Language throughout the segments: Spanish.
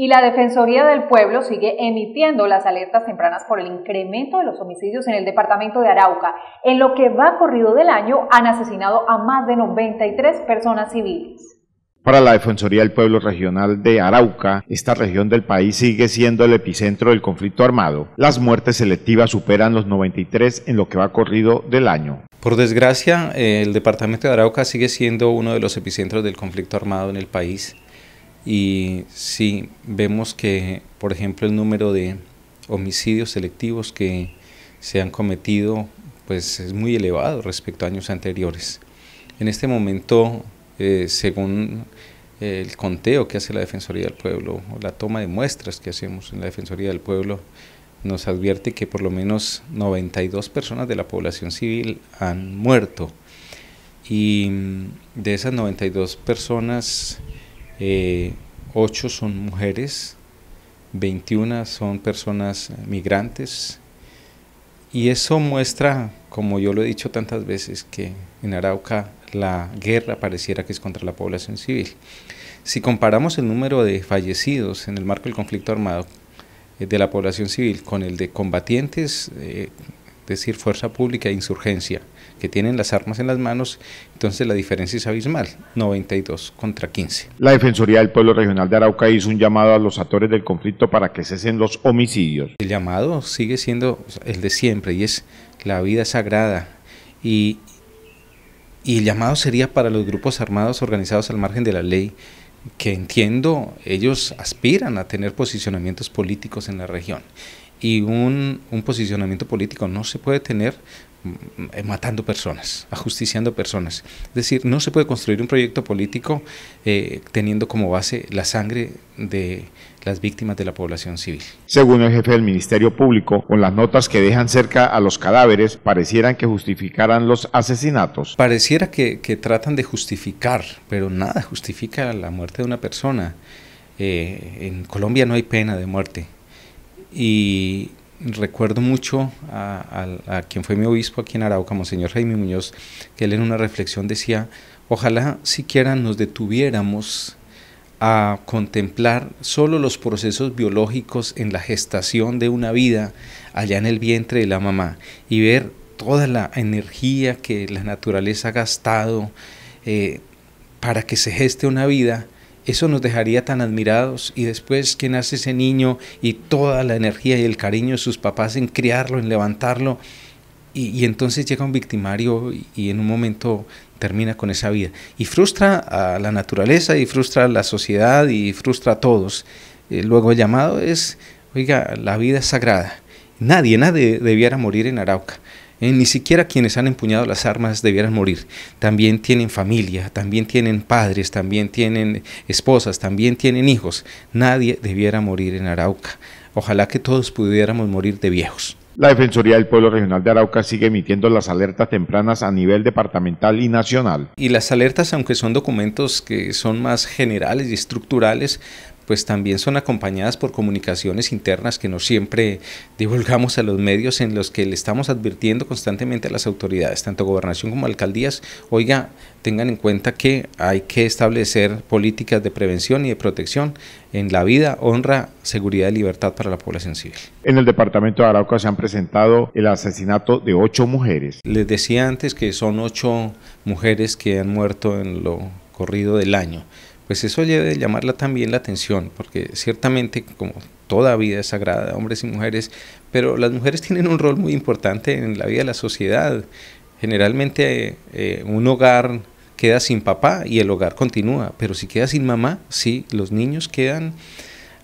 Y la Defensoría del Pueblo sigue emitiendo las alertas tempranas por el incremento de los homicidios en el departamento de Arauca. En lo que va corrido del año han asesinado a más de 93 personas civiles. Para la Defensoría del Pueblo Regional de Arauca, esta región del país sigue siendo el epicentro del conflicto armado. Las muertes selectivas superan los 93 en lo que va corrido del año. Por desgracia, eh, el departamento de Arauca sigue siendo uno de los epicentros del conflicto armado en el país. Y si vemos que, por ejemplo, el número de homicidios selectivos que se han cometido pues es muy elevado respecto a años anteriores. En este momento, eh, según el conteo que hace la Defensoría del Pueblo, o la toma de muestras que hacemos en la Defensoría del Pueblo, nos advierte que por lo menos 92 personas de la población civil han muerto. Y mm, de esas 92 personas, 8 eh, son mujeres, 21 son personas migrantes. Y eso muestra, como yo lo he dicho tantas veces, que en Arauca la guerra pareciera que es contra la población civil. Si comparamos el número de fallecidos en el marco del conflicto armado eh, de la población civil con el de combatientes, eh, decir fuerza pública e insurgencia, que tienen las armas en las manos, entonces la diferencia es abismal, 92 contra 15. La Defensoría del Pueblo Regional de Arauca hizo un llamado a los actores del conflicto para que cesen los homicidios. El llamado sigue siendo el de siempre y es la vida sagrada y, y el llamado sería para los grupos armados organizados al margen de la ley que entiendo ellos aspiran a tener posicionamientos políticos en la región y un, posicionamiento político no se puede tener mm, eh, matando personas, ajusticiando personas. Es decir, no se puede construir un proyecto político eh, teniendo como base la sangre de las víctimas de la población civil. Según el jefe del Ministerio Público, con las notas que dejan cerca a los cadáveres, parecieran que justificaran los asesinatos. Pareciera que, tratan de justificar, pero nada justifica la muerte de una persona. Eh, en Colombia no hay pena de muerte y recuerdo mucho a, quien fue mi obispo aquí en Arauca, Monseñor Jaime Muñoz, que él en una reflexión decía, ojalá siquiera nos detuviéramos a contemplar solo los procesos biológicos en la gestación de una vida allá en el vientre de la mamá y ver toda la energía que la naturaleza ha gastado eh, para que se geste una vida, eso nos dejaría tan admirados y después que nace ese niño y toda la energía y el cariño de sus papás en criarlo, en levantarlo y, entonces llega un victimario y, en un momento termina con esa vida y frustra a la naturaleza y frustra a la sociedad y frustra a todos. Eh, luego el llamado es, oiga, la vida es sagrada. Nadie, nadie debiera morir en Arauca. Eh, ni siquiera quienes han empuñado las armas debieran morir. También tienen familia, también tienen padres, también tienen esposas, también tienen hijos. Nadie debiera morir en Arauca. Ojalá que todos pudiéramos morir de viejos. La Defensoría del Pueblo Regional de Arauca sigue emitiendo las alertas tempranas a nivel departamental y nacional. Y las alertas, aunque son documentos que son más generales y estructurales, pues también son acompañadas por comunicaciones internas que no siempre divulgamos a los medios en los que le estamos advirtiendo constantemente a las autoridades, tanto gobernación como alcaldías, oiga, tengan en cuenta que hay que establecer políticas de prevención y de protección en la vida, honra, seguridad y libertad para la población civil. En el departamento de Arauca se han presentado el asesinato de ocho mujeres. Les decía antes que son ocho mujeres que han muerto en lo corrido del año pues eso debe llamarla también la atención, porque ciertamente como toda vida es sagrada, hombres y mujeres, pero las mujeres tienen un rol muy importante en la vida de la sociedad. Generalmente eh, un hogar queda sin papá y el hogar continúa, pero si queda sin mamá, sí, los niños quedan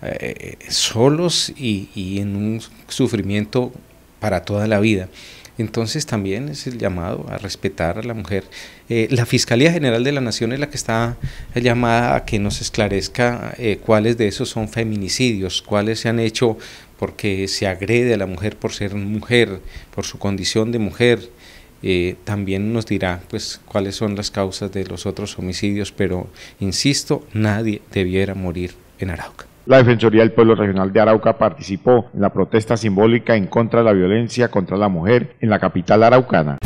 eh, solos y en un sufrimiento para toda la vida. Entonces también es el llamado a respetar a la mujer. Eh, la Fiscalía General de la Nación es la que está llamada a que nos esclarezca eh, cuáles de esos son feminicidios, cuáles se han hecho porque se agrede a la mujer por ser mujer, por su condición de mujer. Eh, también nos dirá pues cuáles son las causas de los otros homicidios, pero insisto, nadie debiera morir en Arauca. La Defensoría del Pueblo Regional de Arauca participó en la protesta simbólica en contra de la violencia contra la mujer en la capital araucana.